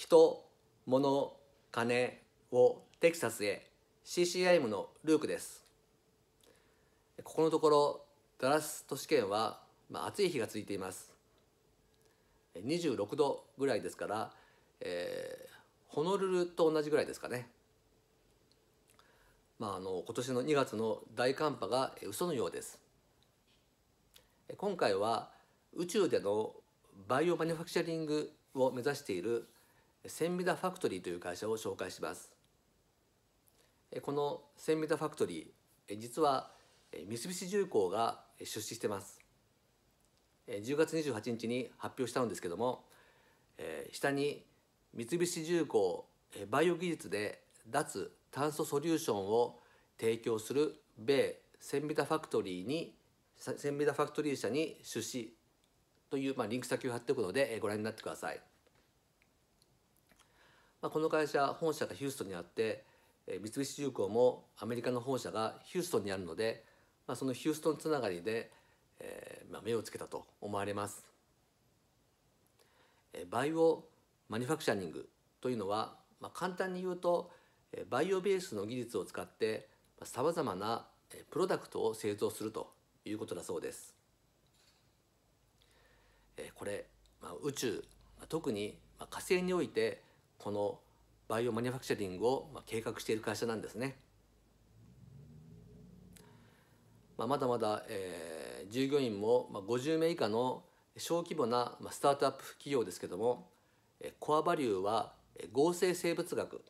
人物金をテキサスへ CCM i のルークですここのところダラス都市圏は、まあ、暑い日が続いています26度ぐらいですから、えー、ホノルルと同じぐらいですかねまあ、あの今年の2月の大寒波が嘘のようです今回は宇宙でのバイオマニュファクチャリングを目指しているセンビダファクトリーという会社を紹介しますこのセンビダファクトリー実は三菱重工が出資してます10月28日に発表したんですけども下に三菱重工バイオ技術で脱炭素ソリューションを提供する米センビダファクトリーにセンビダファクトリー社に出資という、まあ、リンク先を貼っておくのでご覧になってください。まあ、この会社本社がヒューストンにあって三菱重工もアメリカの本社がヒューストンにあるので、まあ、そのヒューストンつながりで、えーまあ、目をつけたと思われます。バイオマニファクチャリングというのは、まあ、簡単に言うとバイオベースの技術を使ってさまざまなプロダクトを製造するということだそうです。これ、まあ、宇宙特に火星においてこのバイオマニュファクチャリングを計画している会社なんですね。まあ、まだまだ、えー、従業員も50名以下の小規模なスタートアップ企業ですけどもコアバリューは合成生物学、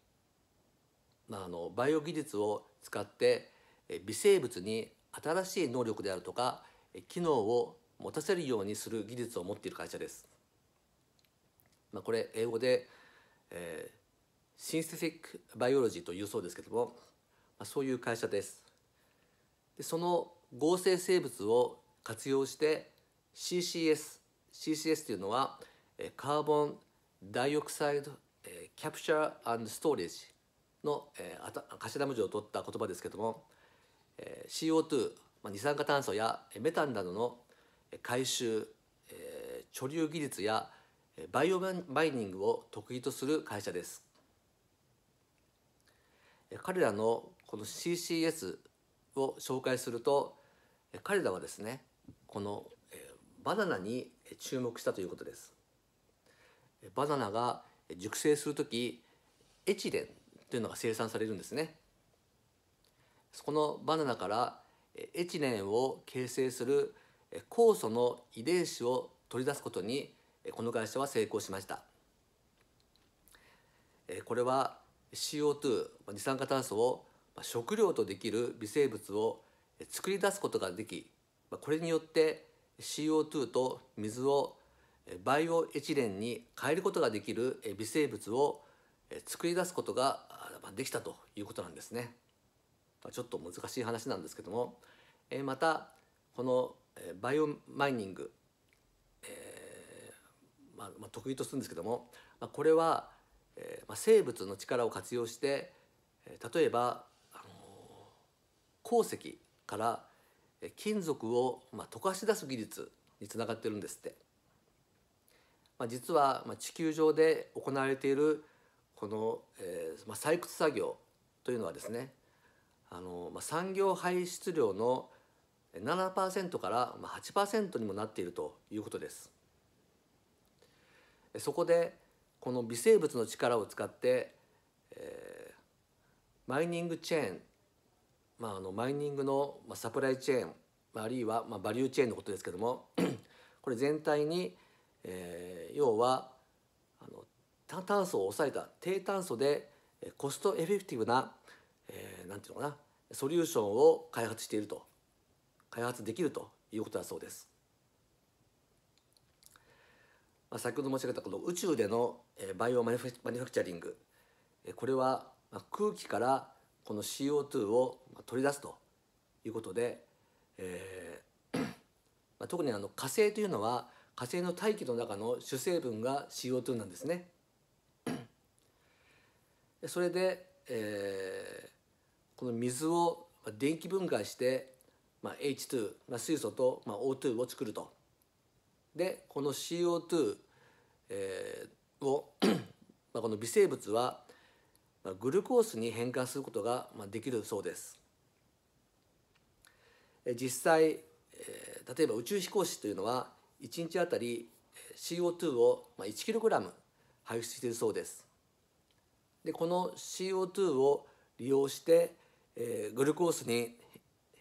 まあ、あのバイオ技術を使って微生物に新しい能力であるとか機能を持たせるようにする技術を持っている会社です。まあ、これ英語でえー、シンセティック・バイオロジーというそうですけども、まあ、そういう会社ですでその合成生物を活用して CCS CCS というのはカーボンダイオクサイドキャプチャーストレージの頭文字を取った言葉ですけども CO2 二酸化炭素やメタンなどの回収貯留技術やバイオマイニングを得意とする会社です彼らのこの CCS を紹介すると彼らはですねこのバナナに注目したということですバナナが熟成する時エチレンというのが生産されるんですねこのバナナからエチレンを形成する酵素の遺伝子を取り出すことにこの会社は成功しましたこれは CO2 二酸化炭素を食料とできる微生物を作り出すことができこれによって CO2 と水をバイオエチレンに変えることができる微生物を作り出すことができたということなんですね。ちょっと難しい話なんですけどもまたこのバイオマイニングまあ、まあ、得意とするんですけども、まあ、これは、えーまあ、生物の力を活用して、えー、例えば、あの鉱石から金属を、まあ、溶かし出す技術につながってるんですって。まあ、実は、まあ、地球上で行われているこの、えーまあ、採掘作業というのはですねあの、まあ、産業排出量の7%から8%にもなっているということです。そこでこの微生物の力を使って、えー、マイニングチェーン、まあ、あのマイニングのサプライチェーンあるいは、まあ、バリューチェーンのことですけども これ全体に、えー、要はあの炭素を抑えた低炭素でコストエフェクティブな、えー、て言うのかなソリューションを開発していると開発できるということだそうです。まあ、先ほど申し上げたこの宇宙でのバイオマニファクチャリングこれは空気からこの CO2 を取り出すということで、えーまあ、特にあの火星というのは火星の大気の中の主成分が CO2 なんですね。それで、えー、この水を電気分解して、まあ、H2、まあ、水素と、まあ、O2 を作るとでこの CO2、えー、を まあこの微生物はグルコースに変換することができるそうです実際例えば宇宙飛行士というのは1日あたり CO2 を 1kg 排出しているそうですでこの CO2 を利用してグルコースに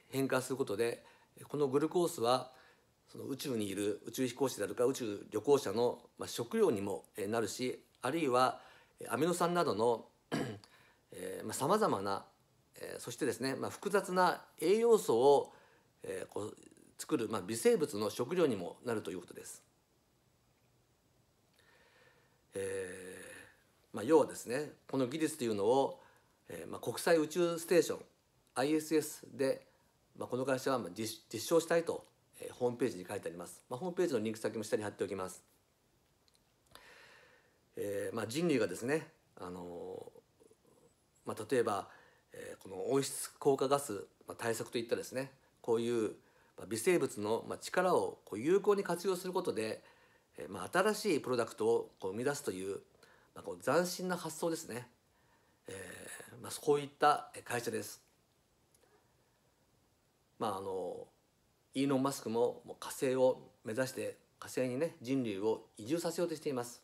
変化することでこのグルコースはその宇宙にいる宇宙飛行士であるか宇宙旅行者の、まあ、食料にもなるしあるいはアミノ酸などのさまざ、まなそしてですね、まあ、複雑な栄養素を、えこう作る、まあ、微生物の食料にもなるということです。えまあ、要はですねこの技術というのを、えーまあ、国際宇宙ステーション ISS で、まあ、この会社は実証したいとえー、ホームページに書いてあります、まあ、ホームページのリンク先も下に貼っておきます、えーまあ、人類がですね、あのー、まあ、例えば、えー、この温室効果ガス、まあ、対策といったですねこういう微生物の力をこう有効に活用することで、えーまあ、新しいプロダクトをこう生み出すという,、まあ、こう斬新な発想ですね、えーまあ、こういった会社です。まああのーイーロン・マスクももう火星を目指して火星にね人類を移住させようとしています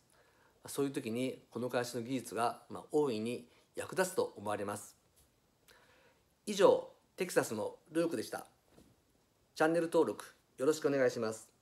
そういう時にこの会社の技術が、まあ、大いに役立つと思われます以上テキサスのルークでしたチャンネル登録よろしくお願いします